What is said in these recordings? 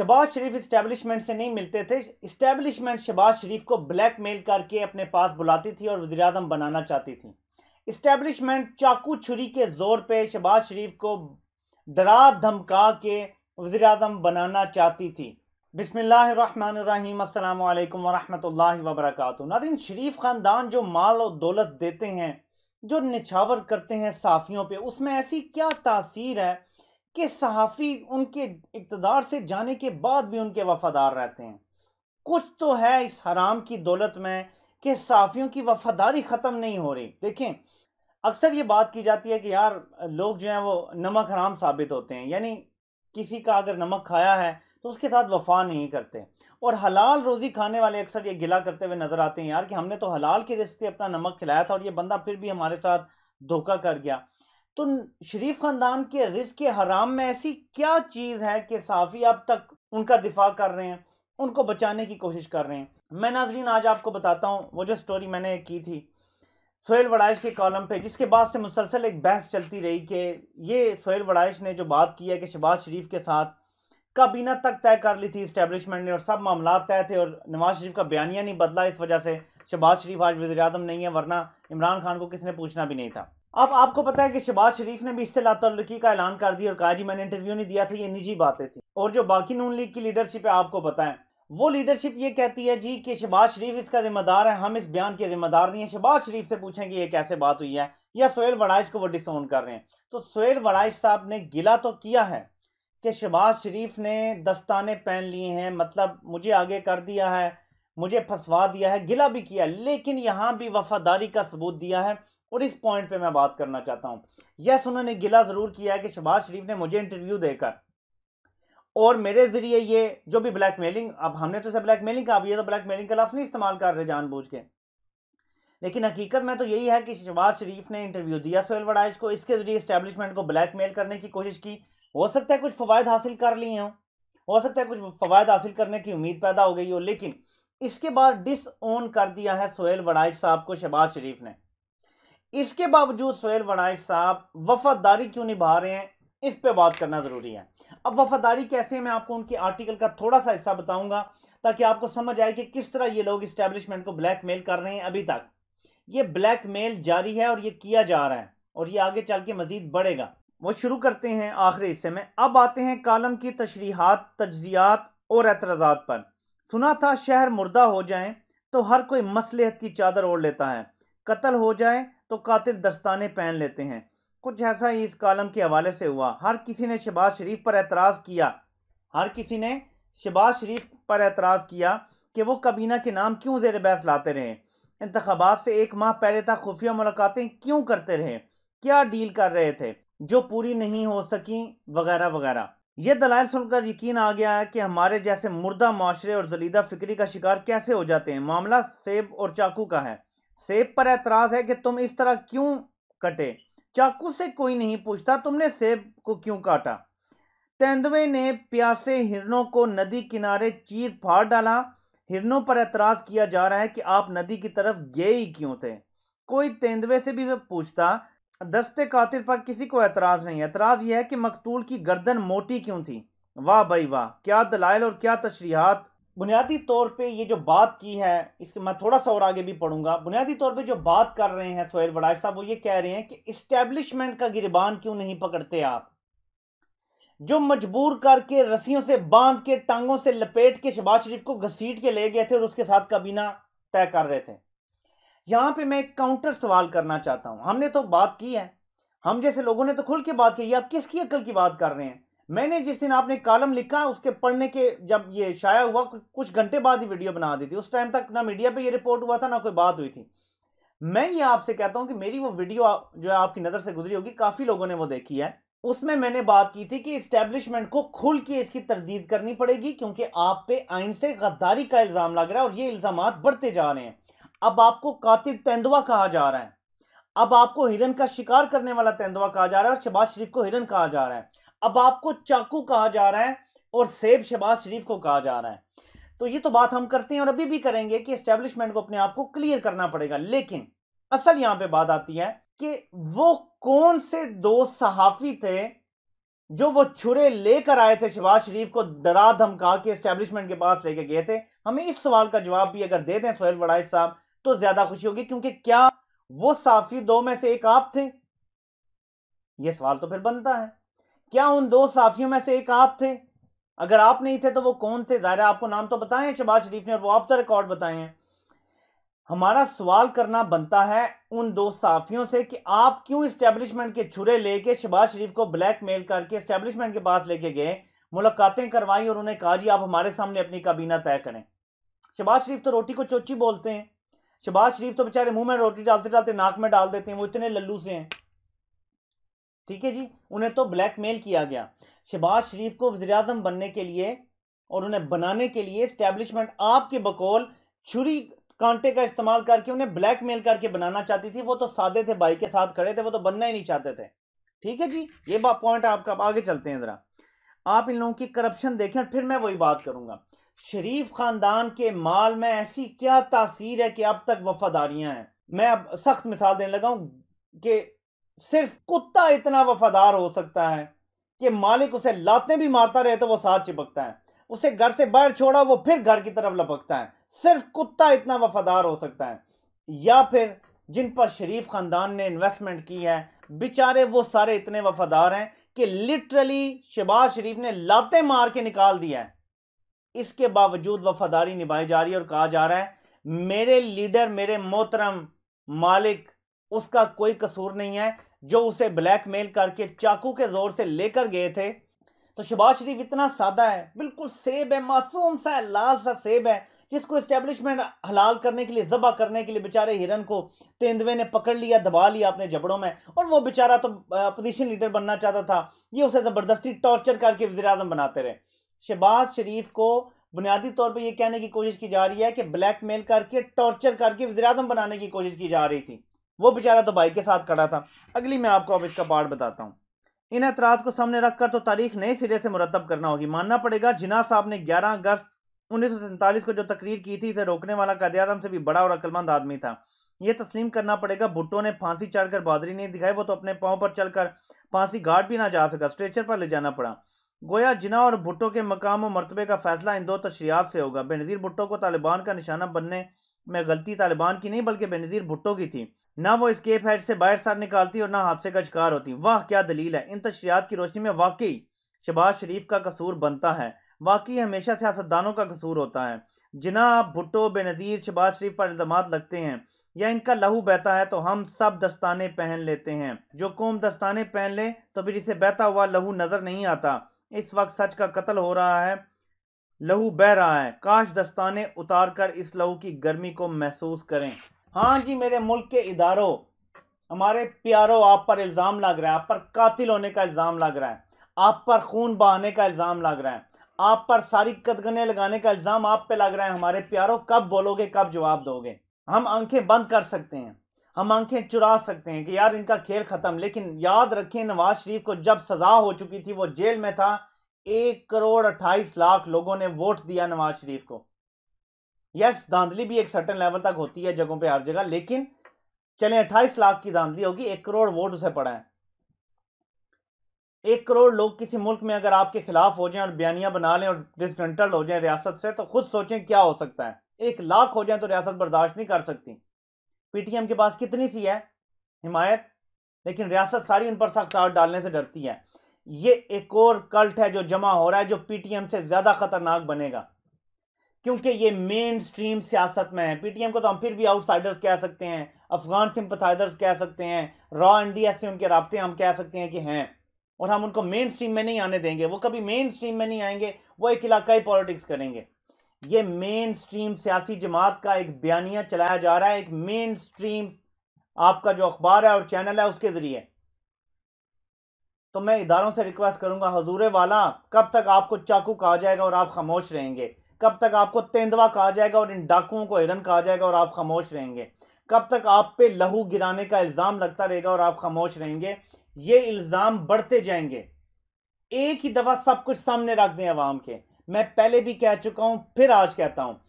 शबाज शरीफ establishment से नहीं मिलते थे इस्टेबलिशमेंट शबाज शरीफ को ब्लैक मेल करके अपने पास बुलाती थी और वजी अजम बनाना चाहती थी इस्टेबलिशमेंट चाकू छुरी के ज़ोर पे शबाज शरीफ को डरा धमका के वजी अजम बनाना चाहती थी बिसमीम अल्लाम वरहमल वबरक नाजिन शरीफ ख़ानदान जो माल और दौलत देते हैं जो निछावर करते हैं साफ़ियों पर उसमें ऐसी क्या तासीर है कि सहाफ़ी उनके इकतदार से जाने के बाद भी उनके वफ़ादार रहते हैं कुछ तो है इस हराम की दौलत में कि सहाफ़ियों की वफ़ादारी ख़त्म नहीं हो रही देखें अक्सर ये बात की जाती है कि यार लोग जो हैं वो नमक हराम साबित होते हैं यानी किसी का अगर नमक खाया है तो उसके साथ वफा नहीं करते और हलाल रोज़ी खाने वाले अक्सर ये गिला करते हुए नज़र आते हैं यार कि हमने तो हलाल के रिश्ते अपना नमक खिलाया था और ये बंदा फिर भी हमारे साथ धोखा कर गया तो शरीफ खानदान के रिज के हराम में ऐसी क्या चीज़ है कि साफ़ी अब तक उनका दिफा कर रहे हैं उनको बचाने की कोशिश कर रहे हैं मैं नाजरीन आज आपको बताता हूँ वो जो स्टोरी मैंने की थी सोहेल वड़ाइश के कॉलम पे जिसके बाद से मुसलसल एक बहस चलती रही कि ये सोहेल वड़ाइश ने जो बात की है कि शहबाज शरीफ के साथ काबीना तक तय कर ली थी इस्टेबलिशमेंट ने और सब मामला तय थे और नवाज शरीफ का बयानिया नहीं बदला इस वजह से शहबाज शरीफ आज वजी नहीं है वरना इमरान खान को किसने पूछना भी नहीं था अब आपको पता है कि शहबाज शरीफ ने भी इससे लातल्लकी का ऐलान कर दिया और कहा जी मैंने इंटरव्यू नहीं दिया था ये निजी बातें थी और जो बाकी नून लीग की लीडरशिप है आपको पता है वो लीडरशिप ये कहती है जी कि शहबाज शरीफ इसका जिम्मेदार है हम इस बयान के जिम्मेदार नहीं है शहबाज शरीफ से पूछें कि ये कैसे बात हुई है या सोहेल वड़ाइश को वो डिसोन कर रहे हैं तो सोहेल वड़ाइज साहब ने गिला तो किया है कि शहबाज शरीफ ने दस्ताने पहन लिए हैं मतलब मुझे आगे कर दिया है मुझे फंसवा दिया है गिला भी किया लेकिन यहाँ भी वफादारी का सबूत दिया है और इस पॉइंट पे मैं बात करना चाहता हूं यस उन्होंने गिला ज़रूर किया है कि शहबाज शरीफ ने मुझे इंटरव्यू देकर और मेरे ज़रिए ये जो भी ब्लैक मेलिंग अब हमने तो इसे ब्लैक मेलिंग कहा ये तो ब्लैक मेलिंग का लफ्ज़ नहीं इस्तेमाल कर रहे जानबूझ के लेकिन हकीकत में तो यही है कि शहबाज शरीफ ने इंटरव्यू दिया सोहेल वड़ाइज को इसके ज़रिए इस्टेब्लिशमेंट को ब्लैक करने की कोशिश की हो सकता है कुछ फवायद हासिल कर लिए हों हो सकता है कुछ फवायद हासिल करने की उम्मीद पैदा हो गई हो लेकिन इसके बाद डिसओन कर दिया है सोहेल वड़ाइज साहब को शहबाज शरीफ ने इसके बावजूद सोहेल वनायक साहब वफादारी क्यों निभा रहे हैं इस पे बात करना ज़रूरी है अब वफादारी कैसे है मैं आपको उनके आर्टिकल का थोड़ा सा हिस्सा बताऊंगा ताकि आपको समझ आए कि किस तरह ये लोग इस्टेब्लिशमेंट को ब्लैकमेल कर रहे हैं अभी तक ये ब्लैकमेल जारी है और ये किया जा रहा है और ये आगे चल के मजीद बढ़ेगा वो शुरू करते हैं आखिरी हिस्से में अब आते हैं कालम की तशरीहत तजियात और एतराज़ा पर सुना था शहर मुर्दा हो जाए तो हर कोई मसलहत की चादर ओढ़ लेता है कत्ल हो जाए तो कातिल दस्ताने पहन लेते हैं कुछ ऐसा ही इस कॉलम के हवाले से हुआ हर किसी ने शहबाज शरीफ पर एतराज़ किया हर किसी ने शहबाज शरीफ पर एतराज़ किया कि वो कबीना के नाम क्यों जेर बहस लाते रहे इंतबात से एक माह पहले तक खुफिया मुलाकातें क्यों करते रहे क्या डील कर रहे थे जो पूरी नहीं हो सकी वगैरह वगैरह यह दलाइल सुनकर यकीन आ गया है कि हमारे जैसे मुर्दा माशरे और दलीदा फिक्री का शिकार कैसे हो जाते हैं मामला सेब और चाकू का है सेब पर एतराज़ है कि तुम इस तरह क्यों कटे चाकू से कोई नहीं पूछता तुमने सेब को क्यों काटा तेंदुए ने प्यासे हिरणों को नदी किनारे चीर फाड़ डाला हिरणों पर एतराज़ किया जा रहा है कि आप नदी की तरफ गए ही क्यों थे कोई तेंदुए से भी पूछता दस्ते कातिल पर किसी को एतराज़ नहीं एतराज़ यह है कि मकतूल की गर्दन मोटी क्यों थी वाह भाई वाह क्या दलाइल और क्या तशरीहत बुनियादी तौर पे ये जो बात की है इसके मैं थोड़ा सा और आगे भी पढ़ूंगा बुनियादी तौर पे जो बात कर रहे हैं सोहेल बड़ाज साहब वो ये कह रहे हैं कि इस्टेब्लिशमेंट का गिरबान क्यों नहीं पकड़ते आप जो मजबूर करके रस्सियों से बांध के टांगों से लपेट के शबाज शरीफ को घसीट के ले गए थे और उसके साथ कबीना तय कर रहे थे यहाँ पे मैं एक काउंटर सवाल करना चाहता हूँ हमने तो बात की है हम जैसे लोगों ने तो खुल के बात की आप किसकी अकल की बात कर रहे हैं मैंने जिस दिन आपने कॉलम लिखा उसके पढ़ने के जब ये शाया हुआ कुछ घंटे बाद ही वीडियो बना दी थी उस टाइम तक ना मीडिया पे ये रिपोर्ट हुआ था ना कोई बात हुई थी मैं ये आपसे कहता हूँ कि मेरी वो वीडियो जो है आपकी नज़र से गुजरी होगी काफ़ी लोगों ने वो देखी है उसमें मैंने बात की थी कि इस्टेब्लिशमेंट को खुल के इसकी तरदीद करनी पड़ेगी क्योंकि आप पे आइन से गद्दारी का इल्ज़ाम लग रहा है और ये इल्ज़ाम बढ़ते जा रहे हैं अब आपको कातिल तेंदुआ कहा जा रहा है अब आपको हिरन का शिकार करने वाला तेंदुआ कहा जा रहा है और शहबाज शरीफ को हिरन कहा जा रहा है अब आपको चाकू कहा जा रहा है और सेब शहबाज शरीफ को कहा जा रहा है तो ये तो बात हम करते हैं और अभी भी करेंगे कि एस्टेब्लिशमेंट को अपने आप को क्लियर करना पड़ेगा लेकिन असल यहां पे बात आती है कि वो कौन से दो सहाफ़ी थे जो वो छुरे लेकर आए थे शहबाज शरीफ को डरा धमका के एस्टेब्लिशमेंट के पास लेके गए थे हमें इस सवाल का जवाब भी अगर दे दें सोहेल वड़ाइज साहब तो ज़्यादा खुशी होगी क्योंकि क्या वो साफ़ी दो में से एक आप थे ये सवाल तो फिर बनता है क्या उन दो साफियों में से एक आप थे अगर आप नहीं थे तो वो कौन थे ज़ाहिर आपको नाम तो बताए हैं शहबाज शरीफ ने और वो आप तो रिकॉर्ड बताए हैं हमारा सवाल करना बनता है उन दो साफियों से कि आप क्यों इस्टेब्लिशमेंट के छुरे लेके शहबाज शरीफ को ब्लैकमेल करके इस्टेब्लिशमेंट के पास लेके गए मुलाकातें करवाई और उन्हें कहा जी आप हमारे सामने अपनी काबीना तय करें शहबाज शरीफ तो रोटी को चोची बोलते हैं शहबाज शरीफ तो बेचारे मुंह में रोटी डालते डालते नाक में डाल देते हैं वो इतने लल्लू से हैं ठीक है जी उन्हें तो ब्लैकमेल किया गया शहबाज शरीफ को वजी बनने के लिए और उन्हें बनाने के लिए इस्टेब्लिशमेंट आपके बकौल छुरी कांटे का इस्तेमाल करके उन्हें ब्लैकमेल करके बनाना चाहती थी वो तो सादे थे भाई के साथ खड़े थे वो तो बनना ही नहीं चाहते थे ठीक है जी ये बात पॉइंट आपका आगे चलते हैं ज़रा आप इन लोगों की करप्शन देखें फिर मैं वही बात करूंगा शरीफ ख़ानदान के माल में ऐसी क्या तासीर है कि अब तक वफादारियां हैं मैं अब सख्त मिसाल देने लगा हूँ कि सिर्फ कुत्ता इतना वफादार हो सकता है कि मालिक उसे लाते भी मारता रहे तो वो साथ चिपकता है उसे घर से बाहर छोड़ा वो फिर घर की तरफ लपकता है सिर्फ कुत्ता इतना वफादार हो सकता है या फिर जिन पर शरीफ ख़ानदान ने इन्वेस्टमेंट की है बेचारे वो सारे इतने वफादार हैं कि लिटरली शहबाज शरीफ ने लाते मार के निकाल दिया है इसके बावजूद वफादारी निभाई जा रही है और कहा जा रहा है मेरे लीडर मेरे मोहतरम मालिक उसका कोई कसूर नहीं है जो उसे ब्लैकमेल करके चाकू के जोर से लेकर गए थे तो शबाज शरीफ इतना सादा है बिल्कुल सेब है मासूम सा है लाल सा सेब है जिसको इस्टेब्लिशमेंट हलाल करने के लिए ज़बा करने के लिए बेचारे हिरन को तेंदुए ने पकड़ लिया दबा लिया अपने जबड़ों में और वो बेचारा तो अपोजिशन लीडर बनना चाहता था ये उसे ज़बरदस्ती टॉर्चर करके वजी अजम बनाते रहे शहबाज शरीफ को बुनियादी तौर पर यह कहने की कोशिश की जा रही है कि ब्लैक मेल करके टॉर्चर करके वजी बनाने की कोशिश की जा रही थी वो बेचारा तो भाई के साथ खड़ा था अगली मैं आपको अब इसका पार्ट बताता हूँ इन एतराज़ को सामने रख कर तो तारीख नए सिरे से मुरतब करना होगी मानना पड़ेगा जिना साहब ने ग्यारह अगस्त उन्नीस को जो तकरीर की थी इसे रोकने वाला कद से भी बड़ा और अक्लमंद आदमी था यह तस्लीम करना पड़ेगा भुट्टो ने फांसी चढ़कर बहादरी नहीं दिखाई वो तो अपने पाँव पर चलकर फांसी घाट भी ना जा सका स्ट्रेचर पर ले जाना पड़ा गोया जिना और भुट्टो के मकाम और मरतबे का फैसला इन दो तशरियात से होगा बेनज़ीर भुट्टो को तालिबान का निशाना बनने में गलती तालिबान की नहीं बल्कि बेनजीर भुट्टो की थी ना वो स्केप हेड से बाहर साथ निकालती और ना हादसे का शिकार होती वाह क्या दलील है इन तशरियात की रोशनी में वाकई शबाज शरीफ का कसूर बनता है वाकई हमेशा सियासतदानों का कसूर होता है आप भुट्टो बेनज़ीर शबाज शरीफ पर इल्ज़ाम लगते हैं या इनका लहू बहता है तो हम सब दस्ताने पहन लेते हैं जो कौम दस्ताने पहन ले तो फिर इसे बहता हुआ लहू नज़र नहीं आता इस वक्त सच का कत्ल हो रहा है लहू बह रहा है काश दस्ताने उतार कर इस लहू की गर्मी को महसूस करें हाँ जी मेरे मुल्क के इदारों हमारे प्यारों आप पर इल्ज़ाम लग रहा है आप पर कातिल होने का इल्ज़ाम लग रहा है आप पर खून बहाने का इल्ज़ाम लग रहा है आप पर सारी कदगने लगाने का इल्ज़ाम आप पे लग रहा है हमारे प्यारों कब बोलोगे कब जवाब दोगे हम आंखें बंद कर सकते हैं हम आंखें चुरा सकते हैं कि यार इनका खेल ख़त्म लेकिन याद रखें नवाज शरीफ को जब सज़ा हो चुकी थी वो जेल में था एक करोड़ अट्ठाईस लाख लोगों ने वोट दिया नवाज शरीफ को यस धांधली भी एक सर्टन लेवल तक होती है जगहों पे हर जगह लेकिन चले अट्ठाईस लाख की धांधली होगी एक करोड़ वोट उसे पड़ा है एक करोड़ लोग किसी मुल्क में अगर आपके खिलाफ हो जाएं और बयानियां बना लें और डिसकंटल्ड हो जाएं रियासत से तो खुद सोचें क्या हो सकता है एक लाख हो जाए तो रियासत बर्दाश्त नहीं कर सकती पीटीएम के पास कितनी सी है हिमायत लेकिन रियासत सारी उन पर सख्त डालने से डरती है ये एक और कल्ट है जो जमा हो रहा है जो पीटीएम से ज़्यादा ख़तरनाक बनेगा क्योंकि ये मेन स्ट्रीम सियासत में है पीटीएम को तो हम फिर भी आउटसाइडर्स कह सकते हैं अफगान सिंपथाइजर्स कह सकते हैं रॉ इंडिया से उनके रबते हम कह सकते हैं कि हैं और हम उनको मेन स्ट्रीम में नहीं आने देंगे वो कभी मेन स्ट्रीम में नहीं आएंगे वो एक इलाकाई पॉलिटिक्स करेंगे ये मेन स्ट्रीम सियासी जमात का एक बयानिया चलाया जा रहा है एक मेन स्ट्रीम आपका जो अखबार है और चैनल है उसके ज़रिए तो मैं इदारों से रिक्वेस्ट करूंगा हजूरे वाला कब तक आपको चाकू कहा जाएगा और आप खामोश रहेंगे कब तक आपको तेंदवा कहा जाएगा और इन डाकुओं को हिरन कहा जाएगा और आप खामोश रहेंगे कब तक आप पे लहू गिराने का इल्ज़ाम लगता रहेगा और आप खामोश रहेंगे ये इल्ज़ाम बढ़ते जाएंगे एक ही दफ़ा सब कुछ सामने रख दें आवाम के मैं पहले भी कह चुका हूँ फिर आज कहता हूँ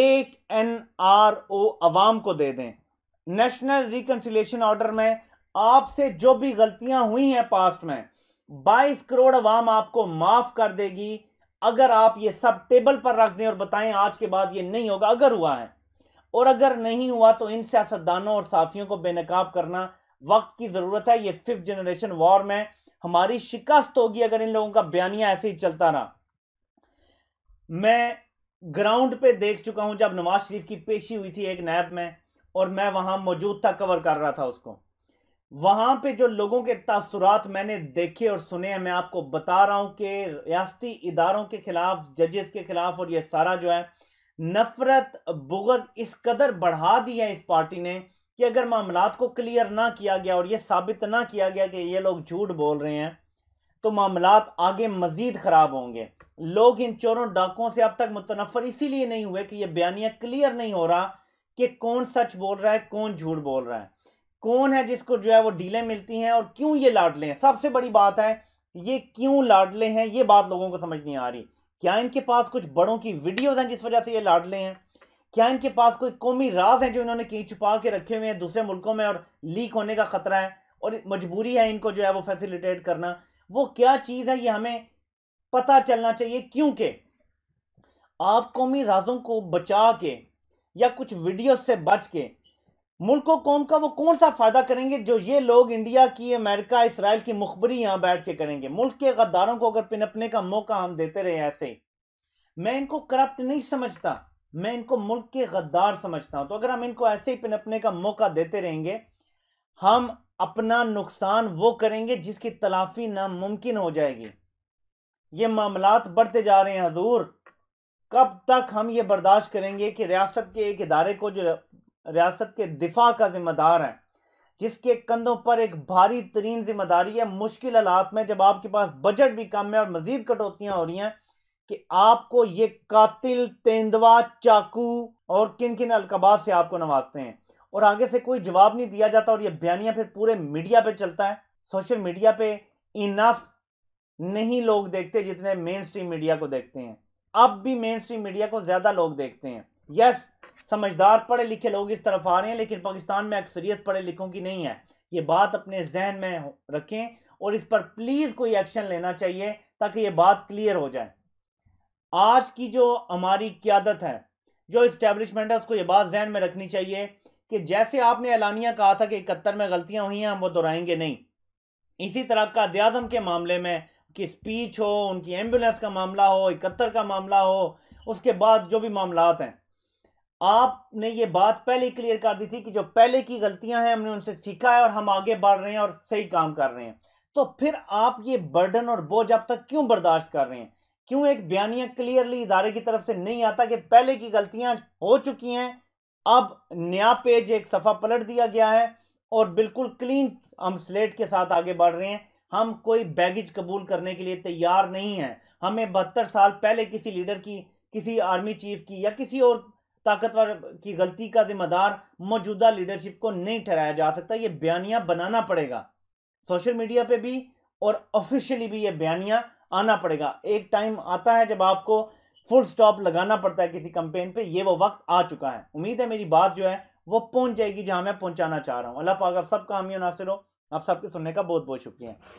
एक एन आर ओ आवाम को दे दें नेशनल रिकन्सिलेशन ऑर्डर में आपसे जो भी गलतियां हुई हैं पास्ट में 22 करोड़ अवाम आपको माफ कर देगी अगर आप ये सब टेबल पर रख दें और बताएं आज के बाद ये नहीं होगा अगर हुआ है और अगर नहीं हुआ तो इन सियासतदानों और साफियों को बेनकाब करना वक्त की ज़रूरत है ये फिफ्थ जनरेशन वॉर में हमारी शिकस्त होगी अगर इन लोगों का बयानिया ऐसे ही चलता रहा मैं ग्राउंड पे देख चुका हूं जब नवाज शरीफ की पेशी हुई थी एक नैब में और मैं वहां मौजूद था कवर कर रहा था उसको वहां पे जो लोगों के तासुरात मैंने देखे और सुने हैं मैं आपको बता रहा हूं कि रियाती इदारों के ख़िलाफ़ जजेस के ख़िलाफ़ और ये सारा जो है नफ़रत बुगत इस कदर बढ़ा दी है इस पार्टी ने कि अगर मामला को क्लियर ना किया गया और ये साबित ना किया गया कि ये लोग झूठ बोल रहे हैं तो मामला आगे मज़ीद ख़राब होंगे लोग इन चोरों डाकों से अब तक मुतनफ़र इसीलिए नहीं हुए कि यह बयानिया क्लियर नहीं हो रहा कि कौन सच बोल रहा है कौन झूठ बोल रहा है कौन है जिसको जो है वो डीलें मिलती हैं और क्यों ये लाडले हैं सबसे बड़ी बात है ये क्यों लाडले हैं ये बात लोगों को समझ नहीं आ रही क्या इनके पास कुछ बड़ों की वीडियोज़ हैं जिस वजह से ये लाडले हैं क्या इनके पास कोई कौमी राज हैं जो इन्होंने कहीं छुपा के रखे हुए हैं दूसरे मुल्कों में और लीक होने का ख़तरा है और मजबूरी है इनको जो है वो फैसिलिटेट करना वो क्या चीज़ है ये हमें पता चलना चाहिए क्योंकि आप कौमी राजों को बचा के या कुछ वीडियोस से बच के मुल्क कौम का वो कौन सा फ़ायदा करेंगे जो ये लोग इंडिया की अमेरिका इसराइल की मुखबरी यहाँ बैठ के करेंगे मुल्क के गद्दारों को अगर पिनपने का मौका हम देते रहे ऐसे ही मैं इनको करप्ट नहीं समझता मैं इनको मुल्क के गद्दार समझता हूँ तो अगर हम इनको ऐसे ही पिनपने का मौका देते रहेंगे हम अपना नुकसान वो करेंगे जिसकी तलाफी नामुमकिन हो जाएगी ये मामला बढ़ते जा रहे हैं हजूर कब तक हम ये बर्दाश्त करेंगे कि रियासत के एक इदारे को जो रियासत के दिफा का जिम्मेदार है जिसके कंधों पर एक भारी तरीन जिम्मेदारी है मुश्किल हालात में जब आपके पास बजट भी कम है और मजीद कटौतियाँ हो रही हैं कि आपको ये कातिल तेंदवा चाकू और किन किन अलकबात से आपको नवाजते हैं और आगे से कोई जवाब नहीं दिया जाता और ये बयानिया फिर पूरे मीडिया पे चलता है सोशल मीडिया पे इनफ नहीं लोग देखते जितने मेन स्ट्रीम मीडिया को देखते हैं अब भी मेन स्ट्रीम मीडिया को ज़्यादा लोग देखते हैं यस समझदार पढ़े लिखे लोग इस तरफ आ रहे हैं लेकिन पाकिस्तान में अक्सरियत पढ़े लिखों की नहीं है ये बात अपने जहन में रखें और इस पर प्लीज़ कोई एक्शन लेना चाहिए ताकि ये बात क्लियर हो जाए आज की जो हमारी क्यादत है जो इस्टेब्लिशमेंट है उसको ये बात जहन में रखनी चाहिए कि जैसे आपने एलानिया कहा था कि इकहत्तर में गलतियां हुई हैं हम वो दोहराएंगे नहीं इसी तरह का अध्यादम के मामले में कि स्पीच हो उनकी एम्बुलेंस का मामला हो इकहत्तर का मामला हो उसके बाद जो भी मामला हैं आपने ये बात पहले ही क्लियर कर दी थी कि जो पहले की गलतियां हैं हमने उनसे सीखा है और हम आगे बढ़ रहे हैं और सही काम कर रहे हैं तो फिर आप ये बर्डन और बोझ अब तक क्यों बर्दाश्त कर रहे हैं क्यों एक बयानिया क्लियरली इदारे की तरफ से नहीं आता कि पहले की गलतियां हो चुकी हैं अब नया पेज एक सफ़ा पलट दिया गया है और बिल्कुल क्लीन हम स्लेट के साथ आगे बढ़ रहे हैं हम कोई बैगेज कबूल करने के लिए तैयार नहीं है हमें बहत्तर साल पहले किसी लीडर की किसी आर्मी चीफ की या किसी और ताकतवर की गलती का जिम्मेदार मौजूदा लीडरशिप को नहीं ठहराया जा सकता ये बयानिया बनाना पड़ेगा सोशल मीडिया पे भी और ऑफिशियली भी ये बयानिया आना पड़ेगा एक टाइम आता है जब आपको फुल स्टॉप लगाना पड़ता है किसी कंपेन पे ये वो वक्त आ चुका है उम्मीद है मेरी बात जो है वो पहुंच जाएगी जहां मैं पहुंचाना चाह रहा हूं अल्लाह पाक आप सब कामयाब नासिर हो आप सबके सुनने का बहुत बहुत शुक्रिया